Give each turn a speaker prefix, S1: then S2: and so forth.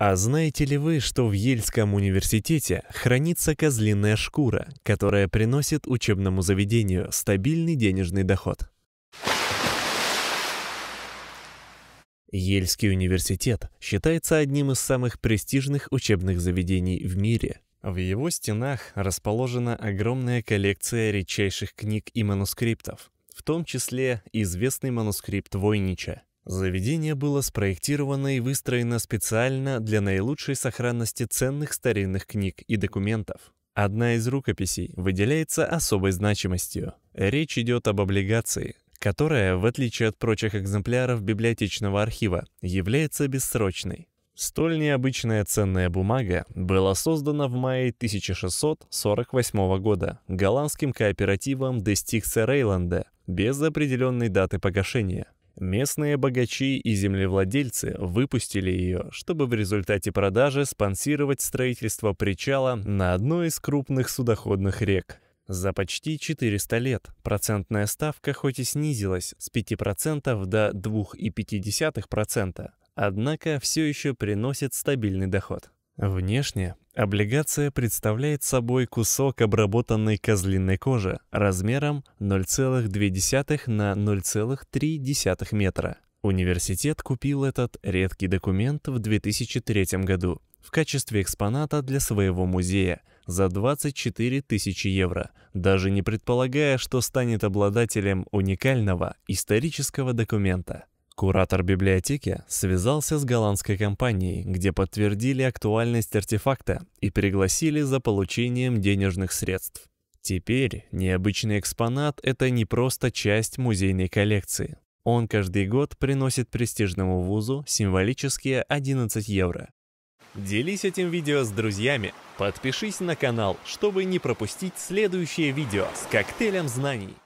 S1: А знаете ли вы, что в Ельском университете хранится козлиная шкура, которая приносит учебному заведению стабильный денежный доход? Ельский университет считается одним из самых престижных учебных заведений в мире. В его стенах расположена огромная коллекция редчайших книг и манускриптов, в том числе известный манускрипт Войнича – Заведение было спроектировано и выстроено специально для наилучшей сохранности ценных старинных книг и документов. Одна из рукописей выделяется особой значимостью. Речь идет об облигации, которая, в отличие от прочих экземпляров библиотечного архива, является бессрочной. Столь необычная ценная бумага была создана в мае 1648 года голландским кооперативом Дестикса Рейланда без определенной даты погашения – Местные богачи и землевладельцы выпустили ее, чтобы в результате продажи спонсировать строительство причала на одной из крупных судоходных рек. За почти 400 лет процентная ставка хоть и снизилась с 5% до 2,5%, однако все еще приносит стабильный доход. Внешне Облигация представляет собой кусок обработанной козлиной кожи размером 0,2 на 0,3 метра. Университет купил этот редкий документ в 2003 году в качестве экспоната для своего музея за 24 тысячи евро, даже не предполагая, что станет обладателем уникального исторического документа. Куратор библиотеки связался с голландской компанией, где подтвердили актуальность артефакта и пригласили за получением денежных средств. Теперь необычный экспонат — это не просто часть музейной коллекции. Он каждый год приносит престижному вузу символические 11 евро. Делись этим видео с друзьями, подпишись на канал, чтобы не пропустить следующее видео с коктейлем знаний.